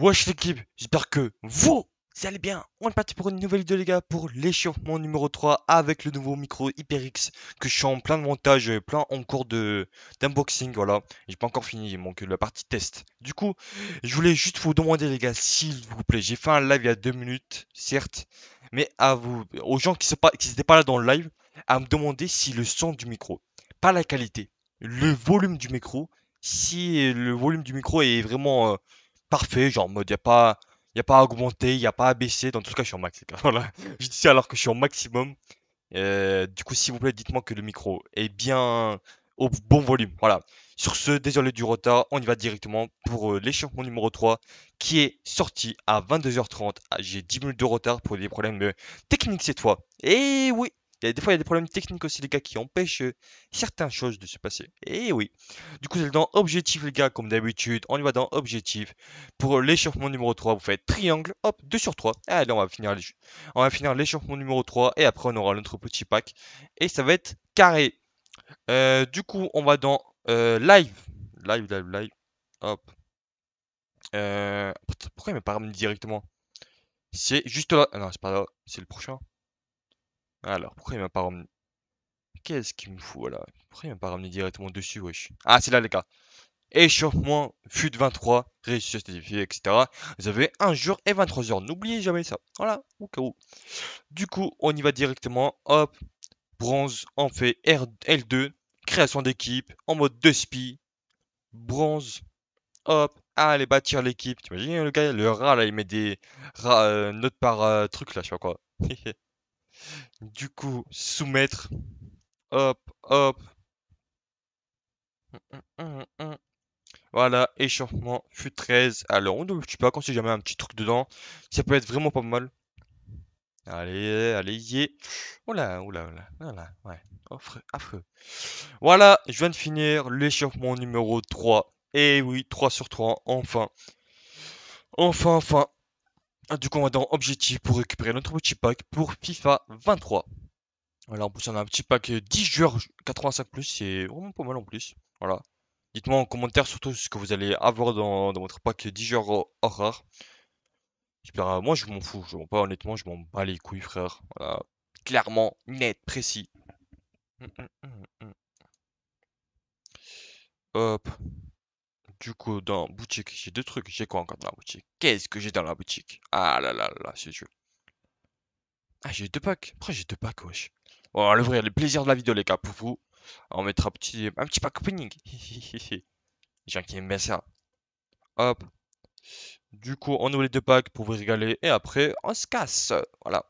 Wesh l'équipe, j'espère que vous, allez bien. On est parti pour une nouvelle vidéo les gars pour l'échauffement numéro 3 avec le nouveau micro HyperX que je suis en plein de montage, plein en cours de d'unboxing, voilà. J'ai pas encore fini manque la partie test. Du coup, je voulais juste vous demander les gars, s'il vous plaît, j'ai fait un live il y a deux minutes, certes, mais à vous, aux gens qui n'étaient pas là dans le live, à me demander si le son du micro, pas la qualité, le volume du micro, si le volume du micro est vraiment... Euh, parfait, genre en mode, il a pas. Il a pas à augmenter, il n'y a pas à baisser. Dans tout cas, je suis en max, Voilà. Je dis alors que je suis en maximum. Euh, du coup, s'il vous plaît, dites-moi que le micro est bien au bon volume. Voilà. Sur ce, désolé du retard, on y va directement pour euh, numéro 3 qui est sorti à 22h30. Ah, j'ai 10 minutes de retard pour des problèmes euh, techniques cette fois. Et oui, des fois, il y a des problèmes techniques aussi, les gars, qui empêchent euh, certaines choses de se passer. Et eh oui. Du coup, c'est dans objectif, les gars, comme d'habitude. On y va dans objectif. Pour euh, l'échauffement numéro 3, vous faites triangle, hop, 2 sur 3. Et allez, on va finir on va finir l'échauffement numéro 3 et après, on aura notre petit pack. Et ça va être carré. Euh, du coup, on va dans live. Live, live, live. Hop. pourquoi il m'a pas ramené directement C'est juste là. Ah non, c'est pas là. C'est le prochain. Alors, pourquoi il m'a pas ramené Qu'est-ce qu'il me fout, là Pourquoi il m'a pas ramené directement dessus, wesh Ah, c'est là, les gars échauffement, fut 23, réussite etc. Vous avez 1 jour et 23 heures. N'oubliez jamais ça. Voilà, au cas où. Du coup, on y va directement. Hop, bronze, on fait L2, création d'équipe, en mode 2 spi, bronze, hop, allez bâtir l'équipe. T'imagines le gars, le rat là, il met des euh, notes par euh, truc là, je sais pas quoi. Du coup, soumettre. Hop, hop. Voilà, échauffement, fut 13. Alors, on ne sais pas quand c'est jamais un petit truc dedans. Ça peut être vraiment pas mal. Allez, allez-y. Oula, oula, oula, voilà, ouais. Offre, affreux. Voilà, je viens de finir l'échauffement numéro 3. Et eh oui, 3 sur 3, enfin. Enfin, enfin, ah, du coup on va dans objectif pour récupérer notre petit pack pour FIFA 23. Voilà, en plus on a un petit pack 10 euh, joueurs 85 c'est vraiment pas mal en plus. Voilà. Dites-moi en commentaire surtout ce que vous allez avoir dans, votre pack 10 euh, joueurs euh, horreur moi je m'en fous, je m'en pas honnêtement, je m'en bats les couilles frère. Voilà. Clairement, net, précis. Hum, hum, hum, Hop, du coup, dans la boutique, j'ai deux trucs. J'ai quoi encore dans la boutique Qu'est-ce que j'ai dans la boutique Ah là là là, c'est Dieu. Ah, j'ai deux packs. Après j'ai deux packs, wesh On va l'ouvrir, les plaisirs de la vidéo, les gars, pour vous. On mettra un petit, un petit pack opening. j'ai un qui aiment bien ça. Hop. Du coup, on ouvre les deux packs pour vous régaler. Et après, on se casse. Voilà.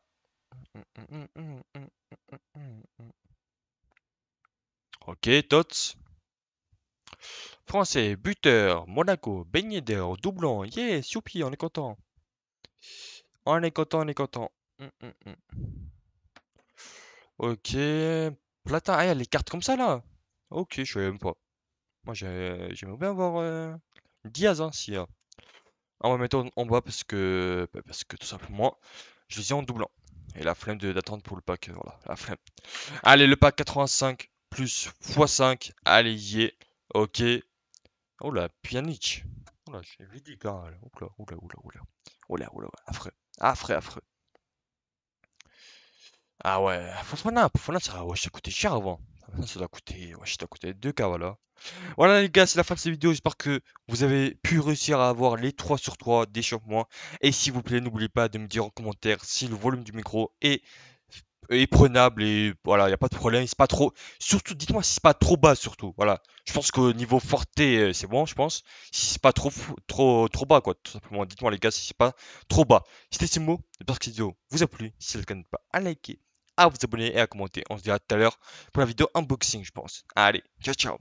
Ok, Tots. Français, buteur, Monaco, baigné d'or, doublant yeah, soupi, on est content. On est content, on est content. Hum, hum, hum. Ok, Platin, ah, les cartes comme ça là. Ok, je sais même pas. Moi j'aimerais bien avoir euh, Diaz, si. On va mettre en bas parce que, bah, parce que tout simplement, je les ai en doublant. Et la flemme d'attendre pour le pack, euh, voilà, la flemme. Allez, le pack 85 plus x5, allez, yeah. Ok, Oh là, Pjanic. Oh là, c'est ridicule. Hein, là. Oula, oula, oula, oula. Oula, oula, affreux. Affreux, affreux. Ah ouais, Fofana, Fofana, ça, ouais, ça coûtait cher avant. Ça doit coûter, ouais, ça doit coûté 2K, voilà. Voilà les gars, c'est la fin de cette vidéo. J'espère que vous avez pu réussir à avoir les 3 sur 3 champions. Et s'il vous plaît, n'oubliez pas de me dire en commentaire si le volume du micro est est prenable et voilà, il n'y a pas de problème. C'est pas trop. Surtout, dites-moi si c'est pas trop bas, surtout. Voilà. Je pense que niveau forte, euh, c'est bon, je pense. Si c'est pas trop, trop, trop bas, quoi, tout simplement. Dites-moi, les gars, si c'est pas trop bas. C'était ces mots. J'espère que cette vidéo vous a plu. Si c'est le cas, pas à liker, à vous abonner et à commenter. On se dit à tout à l'heure pour la vidéo unboxing, je pense. Allez, ciao, ciao.